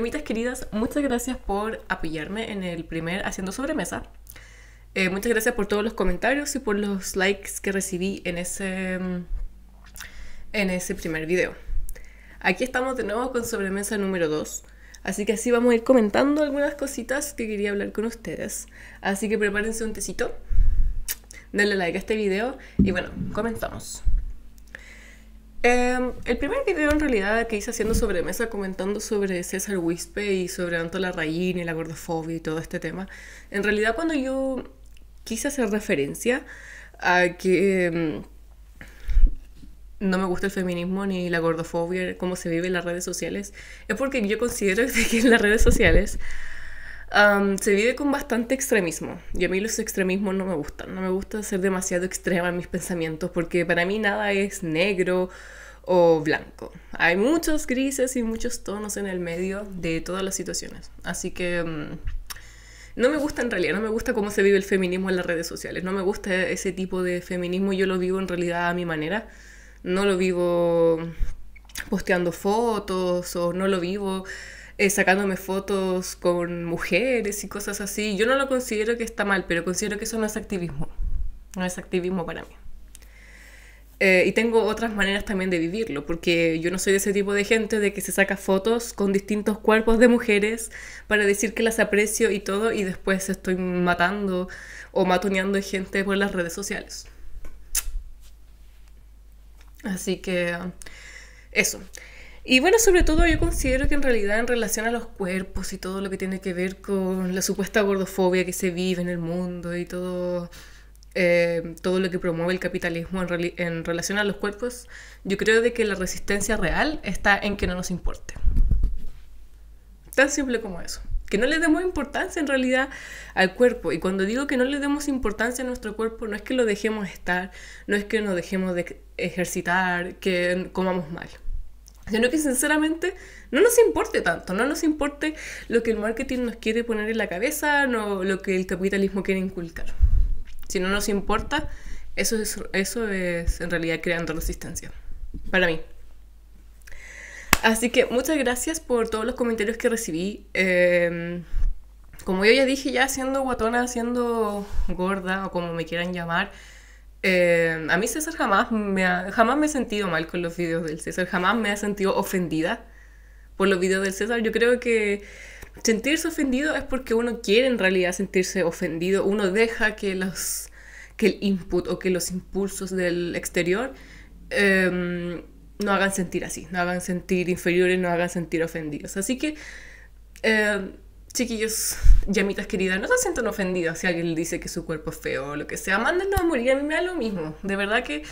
amitas queridas, muchas gracias por apoyarme en el primer Haciendo Sobremesa. Eh, muchas gracias por todos los comentarios y por los likes que recibí en ese, mm, en ese primer video. Aquí estamos de nuevo con sobremesa número 2. Así que así vamos a ir comentando algunas cositas que quería hablar con ustedes. Así que prepárense un tecito, denle like a este video y bueno, comenzamos. Em, el primer video en realidad que hice haciendo sobremesa comentando sobre César Wispe y sobre Anto Larraín y la gordofobia y todo este tema, en realidad cuando yo quise hacer referencia a que em, no me gusta el feminismo ni la gordofobia, cómo se vive en las redes sociales, es porque yo considero que en las redes sociales se vive con bastante extremismo y a mí los extremismos no me gustan, no me gusta ser demasiado extrema en mis pensamientos porque para mí nada es negro o blanco. Hay muchos grises y muchos tonos en el medio de todas las situaciones. Así que mm, no me gusta en realidad, no me gusta cómo se vive el feminismo en las redes sociales, no me gusta ese tipo de feminismo, yo lo vivo en realidad a mi manera, no lo vivo posteando fotos o no lo vivo eh, sacándome fotos con mujeres y cosas así. Yo no lo considero que está mal, pero considero que eso no es activismo, no es activismo para mí. Eh, y tengo otras maneras también de vivirlo, porque yo no soy de ese tipo de gente de que se saca fotos con distintos cuerpos de mujeres para decir que las aprecio y todo, y después estoy matando o matoneando gente por las redes sociales. Así que eso. Y bueno, sobre todo yo considero que en realidad en relación a los cuerpos y todo lo que tiene que ver con la supuesta gordofobia que se vive en el mundo y todo eh, todo lo que promueve el capitalismo en, en, relación a los cuerpos, yo creo de que la resistencia real está en que no nos importe. Tan simple como eso. Que no le demos importancia en realidad al cuerpo. Y cuando digo que no le demos importancia a nuestro cuerpo, no es que lo dejemos estar, no es que nos dejemos de ejercitar, que comamos mal sino que sinceramente no nos importe tanto, no nos importe lo que el marketing nos quiere poner en la cabeza, no lo que el capitalismo quiere inculcar. Si no nos importa, eso es, eso es en realidad creando resistencia. Para mí. Así que muchas gracias por todos los comentarios que recibí. Em, como yo ya dije, ya siendo guatona, siendo gorda o como me quieran llamar, em, a mí César jamás me, jamás me he sentido mal con los vídeos del César, jamás me he sentido ofendida por los vídeos del César. Yo creo que sentirse ofendido es porque uno quiere en realidad sentirse ofendido, uno deja que, los, que el input o que los impulsos del exterior em, no hagan sentir así, no hagan sentir inferiores, no hagan sentir ofendidos. Así que, em, chiquillos, llamitas queridas, no se sientan ofendidos si alguien dice que su cuerpo es feo o lo que sea, mándenlo a morir, a mí me da lo mismo, de verdad que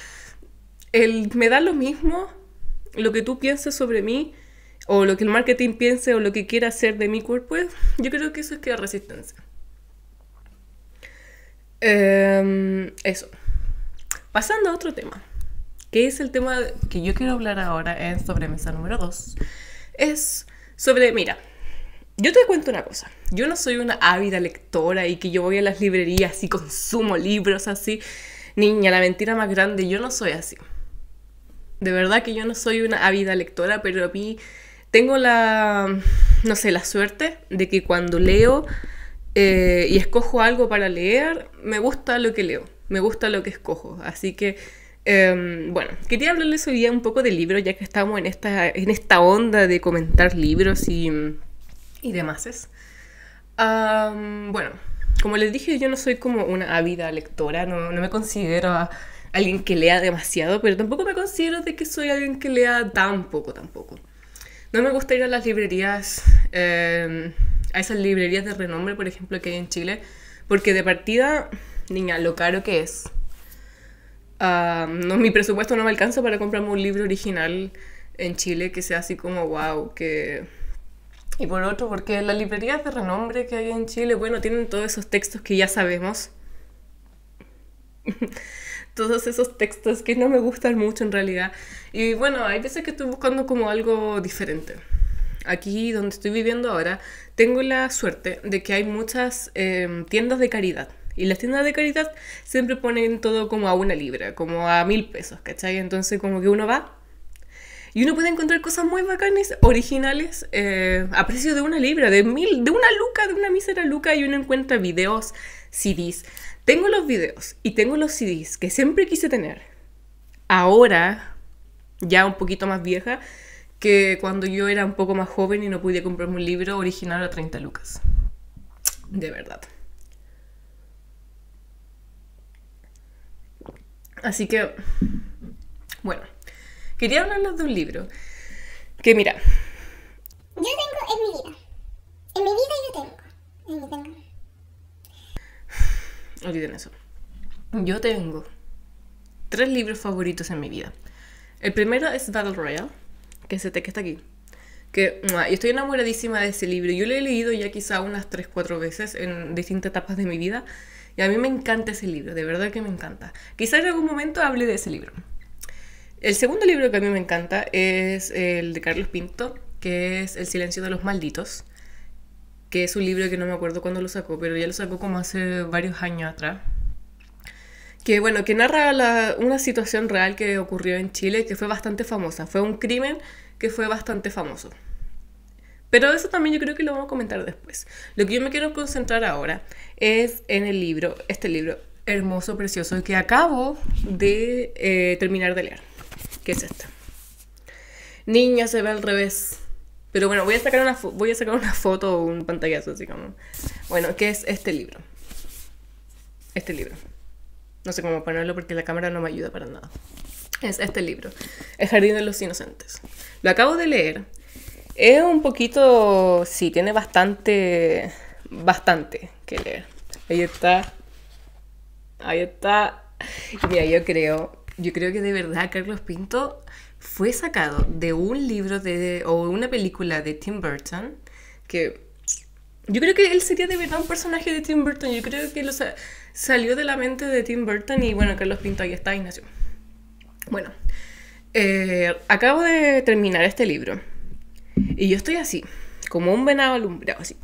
me da lo mismo lo que tú piensas sobre mí o lo que el marketing piense o lo que quiera hacer de mi cuerpo, eh, yo creo que eso es que resistencia. Em, eso. Pasando a otro tema, que es el tema que yo quiero hablar ahora en sobremesa número 2, es sobre, mira, yo te cuento una cosa, yo no soy una ávida lectora y que yo voy a las librerías y consumo libros así, niña, la mentira más grande, yo no soy así. De verdad que yo no soy una ávida lectora, pero a mí tengo la, no sé, la suerte de que cuando leo eh, y escojo algo para leer, me gusta lo que leo, me gusta lo que escojo. Así que, em, bueno, quería hablarles hoy día un poco de libros, ya que estamos en esta, en esta onda de comentar libros y, y demás. bueno, como les dije, yo no soy como una ávida lectora, no, me considero alguien que lea demasiado, pero tampoco me considero de que soy alguien que lea tan poco, tampoco. No me gusta ir a las librerías, em, a esas librerías de renombre, por ejemplo, que hay en Chile, porque de partida, niña, lo caro que es. no, mi presupuesto no me alcanza para comprarme un libro original en Chile que sea así como wow, que... Y por otro, porque las librerías de renombre que hay en Chile, bueno, tienen todos esos textos que ya sabemos. todos esos textos que no me gustan mucho en realidad. Y bueno, hay veces que estoy buscando como algo diferente. Aquí donde estoy viviendo ahora, tengo la suerte de que hay muchas em, tiendas de caridad. Y las tiendas de caridad siempre ponen todo como a una libra, como a mil pesos, ¿cachai? Entonces como que uno va y uno puede encontrar cosas muy bacanes, originales, eh, a precio de una libra, de mil, de una luca, de una mísera luca, y uno encuentra videos CDs. Tengo los videos y tengo los CDs que siempre quise tener. Ahora, ya un poquito más vieja, que cuando yo era un poco más joven y no pude comprarme un libro original a 30 lucas. De verdad. Así que, bueno, quería hablarles de un libro que mira. Yo tengo en mi vida. En mi vida yo tengo. tengo olviden eso. Yo tengo tres libros favoritos en mi vida. El primero es Battle Royale, que es este que está aquí. Que estoy enamoradísima de ese libro. Yo lo he leído ya quizá unas 3-4 veces en distintas etapas de mi vida. Y a mí me encanta ese libro, de verdad que me encanta. Quizá en algún momento hable de ese libro. El segundo libro que a mí me encanta es el de Carlos Pinto, que es El silencio de los malditos que es un libro que no me acuerdo cuándo lo sacó, pero ya lo sacó como hace varios años atrás. Que bueno, que narra una situación real que ocurrió en Chile que fue bastante famosa. Fue un crimen que fue bastante famoso. Pero eso también yo creo que lo vamos a comentar después. Lo que yo me quiero concentrar ahora es en el libro, este libro hermoso, precioso, que acabo de eh, terminar de leer, que es esto Niña se ve al revés, pero bueno, voy a sacar una, voy a sacar una foto o un pantallazo, así como. Bueno, ¿qué es este libro? Este libro. No sé cómo ponerlo porque la cámara no me ayuda para nada. Es este libro, El Jardín de los Inocentes. Lo acabo de leer. Es un poquito. Sí, tiene bastante. Bastante que leer. Ahí está. Ahí está. Mira, yo creo. Yo creo que de verdad Carlos Pinto fue sacado de un libro de, o una película de Tim Burton, que yo creo que él sería de verdad un personaje de Tim Burton, yo creo que salió de la mente de Tim Burton y bueno, Carlos Pinto ahí está y nació. Bueno, eh, acabo de terminar este libro y yo estoy así, como un venado alumbrado, así.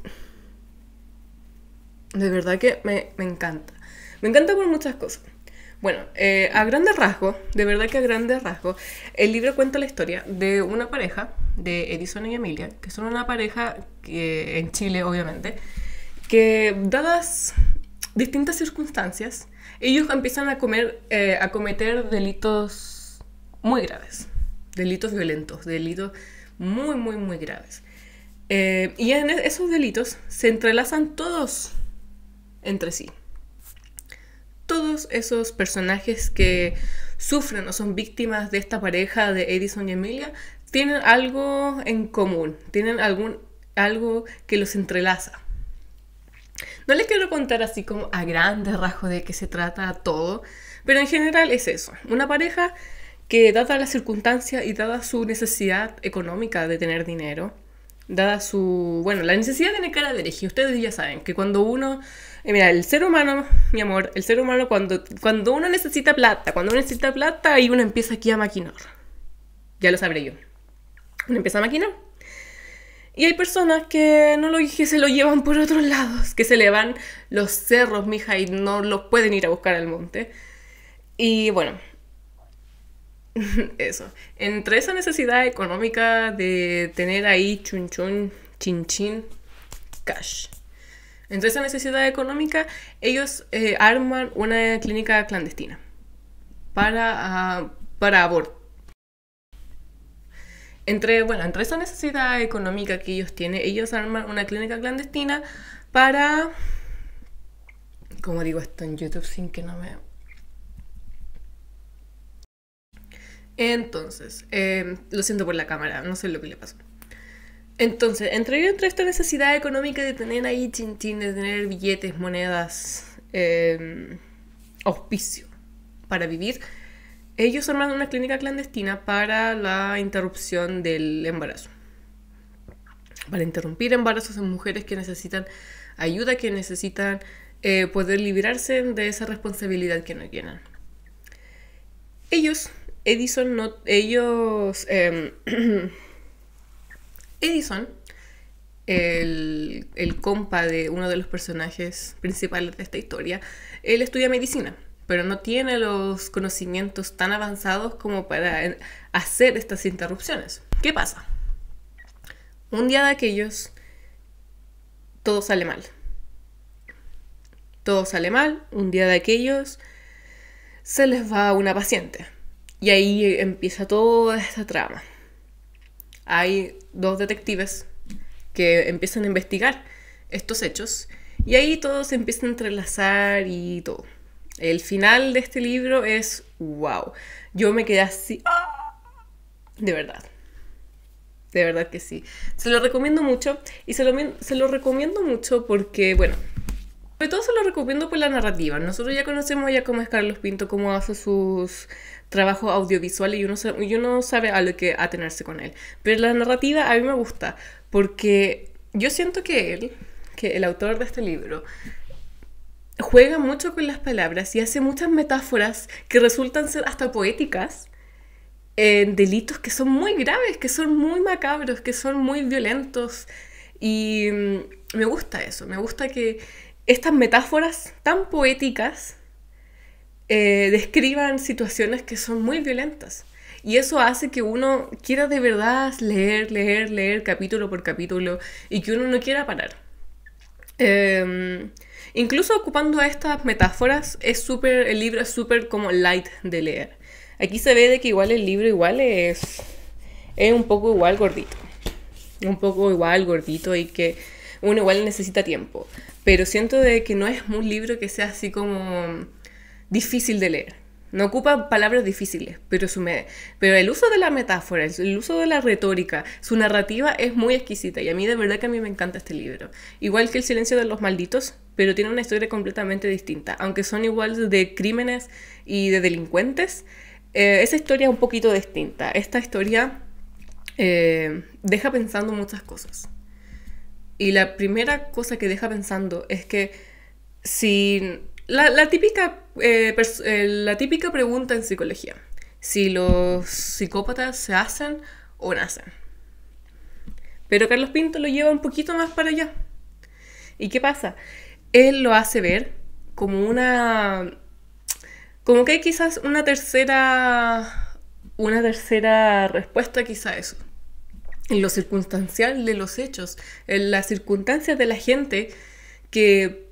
De verdad que me, me encanta. Me encanta por muchas cosas. Bueno, eh, a grandes rasgo, de verdad que a grandes rasgo, el libro cuenta la historia de una pareja, de Edison y Emilia, que son una pareja en Chile, obviamente, que dadas distintas circunstancias, ellos empiezan a, comer, eh, a cometer delitos muy graves, delitos violentos, delitos muy, muy, muy graves. Eh, y en e-, esos delitos se entrelazan todos entre sí todos esos personajes que sufren o son víctimas de esta pareja de Edison y Emilia tienen algo en común, tienen algún, algo que los entrelaza. No les quiero contar así como a grandes rasgos de qué se trata todo, pero en general es eso, una pareja que dada la circunstancia y dada su necesidad económica de tener dinero, dada su, bueno, la necesidad de tener cara de elegir. ustedes ya saben que cuando uno eh, mira, el ser humano, mi amor, el ser humano cuando, cuando uno necesita plata, cuando uno necesita plata, ahí uno empieza aquí a maquinar. Ya lo sabré yo. Uno empieza a maquinar. Y hay personas que no lo dije, se lo llevan por otros lados, que se le van los cerros, mija, y no lo pueden ir a buscar al monte. Y bueno, eso. Entre esa necesidad económica de tener ahí chun chun, chin chin, cash entre esa necesidad económica, ellos eh, arman una clínica clandestina para, ah, para aborto. Entre, bueno, entre esa necesidad económica que ellos tienen, ellos arman una clínica clandestina para... ¿cómo digo esto en YouTube sin que no me... Entonces, eh, lo siento por la cámara, no sé lo que le pasó. Entonces, entre entre esta necesidad económica de tener ahí chin de tener billetes, monedas, em, auspicio para vivir, ellos armaron una clínica clandestina para la interrupción del embarazo. Para interrumpir embarazos en mujeres que necesitan ayuda, que necesitan eh, poder liberarse de esa responsabilidad que no tienen. Ellos, Edison, no, ellos... Em, Edison, el, compa de uno de los personajes principales de esta historia, él estudia medicina, pero no tiene los conocimientos tan avanzados como para hacer estas interrupciones. ¿Qué pasa? Un día de aquellos, todo sale mal. Todo sale mal, un día de aquellos se les va una paciente. Y ahí empieza toda esta trama hay dos detectives que empiezan a investigar estos hechos y ahí todo se empieza a entrelazar y todo. El final de este libro es wow. Yo me quedé así. ¡ah! De verdad. De verdad que sí. Se lo recomiendo mucho y se lo, se lo recomiendo mucho porque, bueno, pero todo se lo recomiendo por la narrativa. Nosotros ya conocemos ya cómo es Carlos Pinto, cómo hace sus trabajos audiovisuales y uno, sabe, sabe a lo que atenerse con él. Pero la narrativa a mí me gusta porque yo siento que él, que el autor de este libro, juega mucho con las palabras y hace muchas metáforas que resultan ser hasta poéticas en delitos que son muy graves, que son muy macabros, que son muy violentos. Y mm, me gusta eso, me gusta que estas metáforas tan poéticas eh, describan situaciones que son muy violentas. Y eso hace que uno quiera de verdad leer, leer, leer capítulo por capítulo y que uno no quiera parar. Em, incluso ocupando estas metáforas, es súper, el libro es súper como light de leer. Aquí se ve de que igual el libro igual es, es un poco igual gordito. Un poco igual gordito y que uno igual necesita tiempo pero siento de que no es un libro que sea así como difícil de leer. No ocupa palabras difíciles, pero, su pero el uso de la metáfora, el uso de la retórica, su narrativa es muy exquisita y a mí de verdad que a mí me encanta este libro. Igual que El silencio de los malditos, pero tiene una historia completamente distinta. Aunque son igual de crímenes y de delincuentes, eh, esa historia es un poquito distinta. Esta historia eh, deja pensando muchas cosas. Y la primera cosa que deja pensando es que si la, típica, eh, eh, la típica pregunta en psicología, si los psicópatas se hacen o nacen. Pero Carlos Pinto lo lleva un poquito más para allá. ¿Y qué pasa? Él lo hace ver como una... como que hay quizás una tercera... una tercera respuesta quizá a eso en lo circunstancial de los hechos, en las circunstancias de la gente que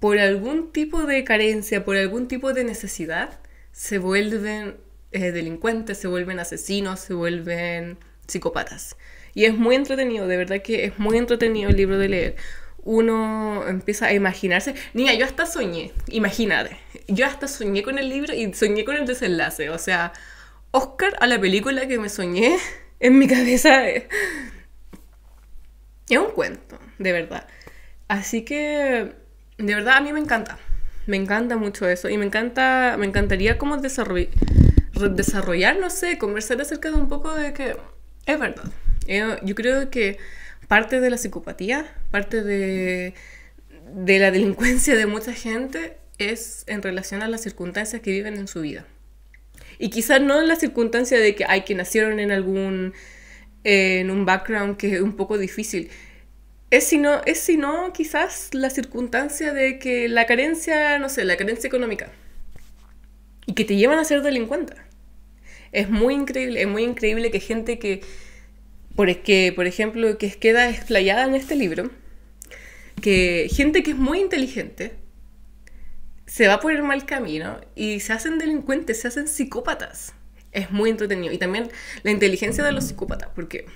por algún tipo de carencia, por algún tipo de necesidad, se vuelven eh, delincuentes, se vuelven asesinos, se vuelven psicópatas. Y es muy entretenido, de verdad que es muy entretenido el libro de leer. Uno empieza a imaginarse. Niña, yo hasta soñé, imagínate. Yo hasta soñé con el libro y soñé con el desenlace. O sea, Oscar a la película que me soñé en mi cabeza. Eh. Es, un cuento, de verdad. Así que, de verdad, a mí me encanta. Me encanta mucho eso. Y me encanta, me encantaría como desarrollar, no sé, conversar acerca de un poco de que es verdad. Eh, yo, creo que parte de la psicopatía, parte de la delincuencia de mucha gente es en relación a las circunstancias que viven en su vida. Y quizás no en la circunstancia de que hay que nacieron en algún, en un background que es un poco difícil. Es sino, es sino quizás la circunstancia de que la carencia, no sé, la carencia económica. Y que te llevan a ser delincuente. Es muy increíble, es muy increíble que gente que, por, que, por ejemplo, que queda explayada en este libro, que gente que es muy inteligente, se va por el mal camino y se hacen delincuentes, se hacen psicópatas. Es muy entretenido. Y también la inteligencia de los psicópatas, porque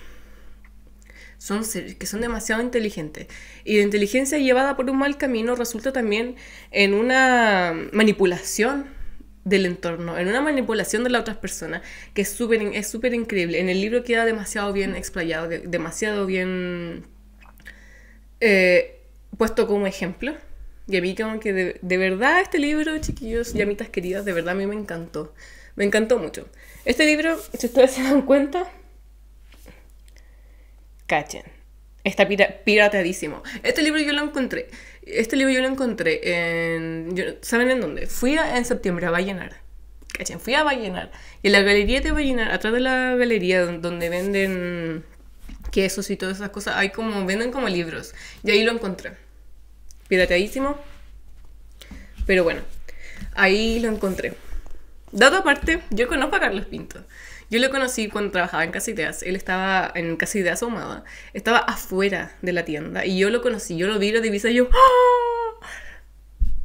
son seres que son demasiado inteligentes. Y la inteligencia llevada por un mal camino resulta también en una manipulación del entorno, en una manipulación de las otras personas, que es súper es super increíble. En el libro queda demasiado bien explayado, demasiado bien eh, puesto como ejemplo. Y a mí como que de, verdad este libro, chiquillos y amitas queridas, de verdad a mí me encantó. Me encantó mucho. Este libro, si ustedes se dan cuenta, cachen. Está piratadísimo. Este libro yo lo encontré. Este libro yo lo encontré en... ¿Saben en dónde? Fui en septiembre a Vallenar. Cachen, fui a Vallenar. Y en la galería de Vallenar, atrás de la galería donde venden quesos y todas esas cosas, hay como, venden como libros. Y ahí lo encontré pirateadísimo. Pero bueno, ahí lo encontré. Dado aparte, yo conozco a Carlos Pinto. Yo lo conocí cuando trabajaba en Casa Ideas. Él estaba en Casa Ideas ahumada. Estaba afuera de la tienda. Y yo lo conocí, yo lo vi, lo divisé y yo... ¡Ah!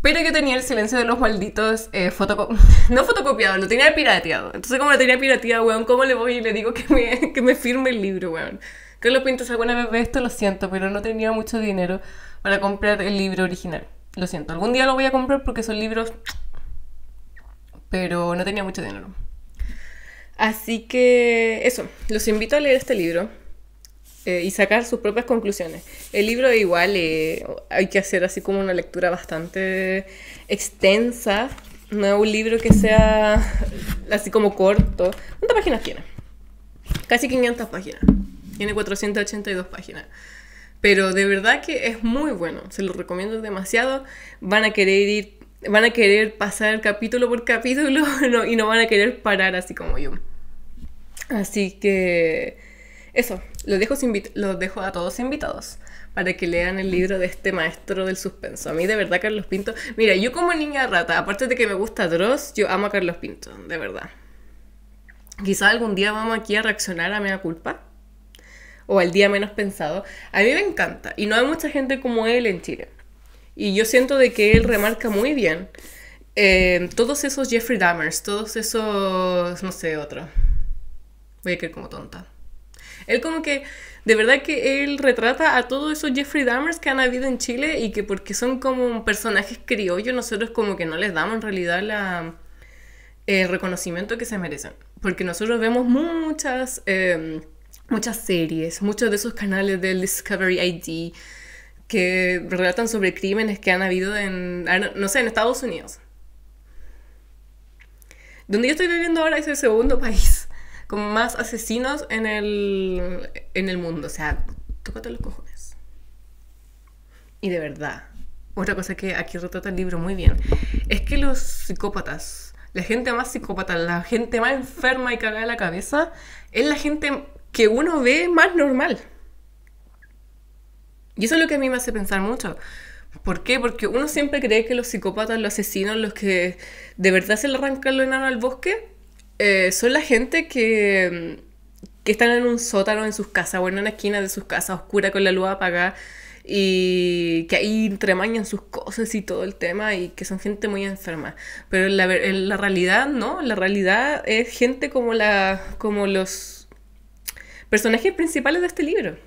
Pero yo tenía el silencio de los malditos eh, fotocop... No fotocopiado, lo tenía pirateado. Entonces como lo tenía pirateado, weón, ¿cómo le voy y le digo que me, que me firme el libro, weón? que lo pintas alguna vez ve esto, lo siento, pero no tenía mucho dinero para comprar el libro original. Lo siento, algún día lo voy a comprar porque son libros... Pero no tenía mucho dinero. Así que eso, los invito a leer este libro eh, y sacar sus propias conclusiones. El libro igual eh, hay que hacer así como una lectura bastante extensa, no es un libro que sea así como corto. ¿Cuántas páginas tiene? Casi 500 páginas. Tiene 482 páginas. Pero de verdad que es muy bueno, se lo recomiendo demasiado. Van a querer ir, van a querer pasar capítulo por capítulo y no van a querer parar así como yo. Así que eso, los dejo, los dejo a todos invitados para que lean el libro de este maestro del suspenso. A mí de verdad Carlos Pinto, mira, yo como niña rata, aparte de que me gusta Dross, yo amo a Carlos Pinto, de verdad. Quizá algún día vamos aquí a reaccionar a Mea Culpa o al día menos pensado, a mí me encanta. Y no hay mucha gente como él en Chile. Y yo siento de que él remarca muy bien eh, todos esos Jeffrey Dahmers, todos esos, no sé, otro. Voy a creer como tonta. Él como que, de verdad que él retrata a todos esos Jeffrey Dahmers que han habido en Chile y que porque son como personajes criollos, nosotros como que no les damos en realidad la, el eh, reconocimiento que se merecen. Porque nosotros vemos muchas... Em, muchas series, muchos de esos canales del Discovery ID que relatan sobre crímenes que han habido en, ah, no sé, en Estados Unidos. Donde yo estoy viviendo ahora es el segundo país con más asesinos en el, mundo. O sea, tócate los cojones. Y de verdad, otra cosa que aquí retrata el libro muy bien, es que los psicópatas, la gente más psicópata, la gente más enferma y cagada de la cabeza, es la gente que uno ve más normal. Y eso es lo que a mí me hace pensar mucho. ¿Por qué? Porque uno siempre cree que los psicópatas, los asesinos, los que de verdad se le arrancan lo enano al bosque, eh, son la gente que, que están en un sótano en sus casas o en una esquina de sus casas oscura con la luz apagada y que ahí entremañan sus cosas y todo el tema y que son gente muy enferma. Pero la, realidad no, la realidad es gente como, la, como los personajes principales de este libro.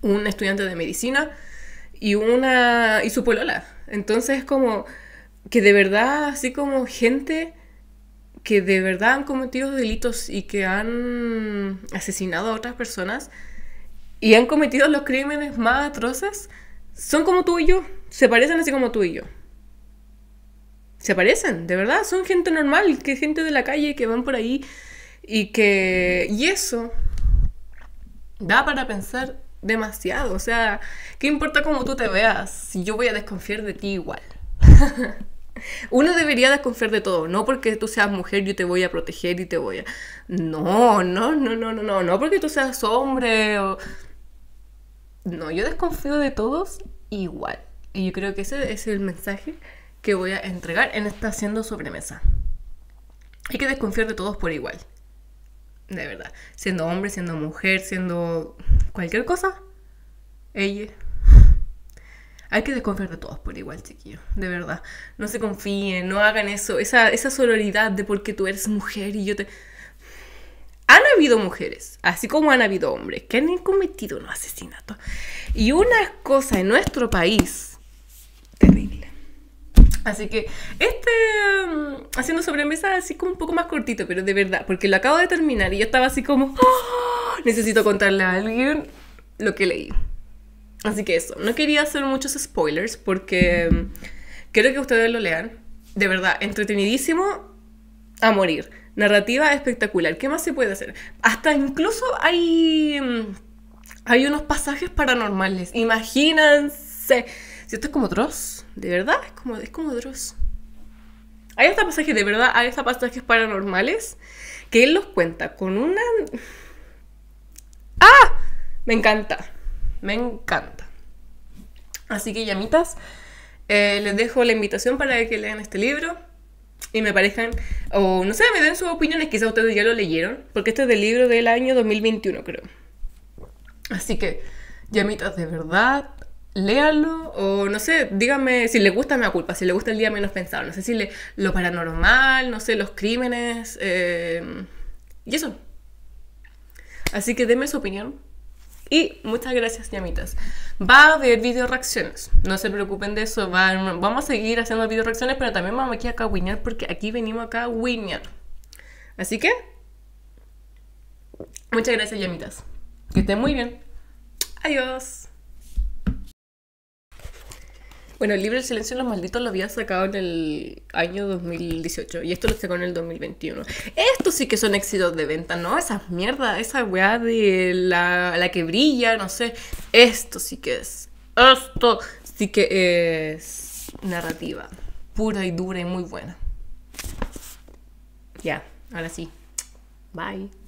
Un estudiante de medicina y una y su polola. Entonces como que de verdad, así como gente que de verdad han cometido delitos y que han asesinado a otras personas y han cometido los crímenes más atroces, son como tú y yo, se parecen así como tú y yo. Se parecen, de verdad, son gente normal, que gente de la calle que van por ahí y que... Y eso da para pensar demasiado. O sea, ¿qué importa cómo tú te veas? Si yo voy a desconfiar de ti igual. Uno debería desconfiar de todo, no porque tú seas mujer yo te voy a proteger y te voy a... No, no, no, no, no, no, no porque tú seas hombre o... No, yo desconfío de todos igual. Y yo creo que ese es el mensaje que voy a entregar en esta haciendo sobremesa. Hay que desconfiar de todos por igual de verdad. Siendo hombre, siendo mujer, siendo cualquier cosa, ella. Hay que desconfiar de todos por igual, chiquillo De verdad. No se confíen, no hagan eso. Esa, esa sororidad de porque tú eres mujer y yo te. Han habido mujeres, así como han habido hombres, que han cometido un asesinato. Y una cosa en nuestro país Así que este mm, haciendo sobremesa así como un poco más cortito, pero de verdad, porque lo acabo de terminar y yo estaba así como, ¡Ah! necesito contarle a alguien lo que leí. Así que eso, no quería hacer muchos spoilers porque creo mm, quiero que ustedes lo lean. De verdad, entretenidísimo a morir. Narrativa espectacular. ¿Qué más se puede hacer? Hasta incluso hay, mm, hay unos pasajes paranormales. Imagínense esto es como Dross, de verdad, es como, es Dross. Hay hasta pasajes, de verdad, hay hasta pasajes paranormales que él los cuenta con una... ¡Ah! Me encanta, me encanta. Así que, llamitas, eh, les dejo la invitación para que lean este libro y me parezcan, o no sé, me den sus opiniones, quizás ustedes ya lo leyeron, porque este es del libro del año 2021, creo. Así que, llamitas, de verdad, léanlo o no sé, díganme si les gusta me Culpa, si le gusta el día menos pensado, no sé si le, lo paranormal, no sé, los crímenes eh, y eso. Así que denme su opinión. Y muchas gracias, ñamitas. Va a haber video reacciones. No se preocupen de eso. vamos a seguir haciendo video reacciones, pero también vamos aquí a caguiñar porque aquí venimos acá a caguiñar. Así que, muchas gracias, ñamitas. Que estén muy bien. Adiós. Bueno, el libro El silencio de los malditos lo había sacado en el año 2018 y esto lo sacó en el 2021. Esto sí que son éxitos de venta, ¿no? Esas mierdas, esa weá de la, la que brilla, no sé. Esto sí que es. Esto sí que es narrativa. Pura y dura y muy buena. Ya, ahora sí. Bye.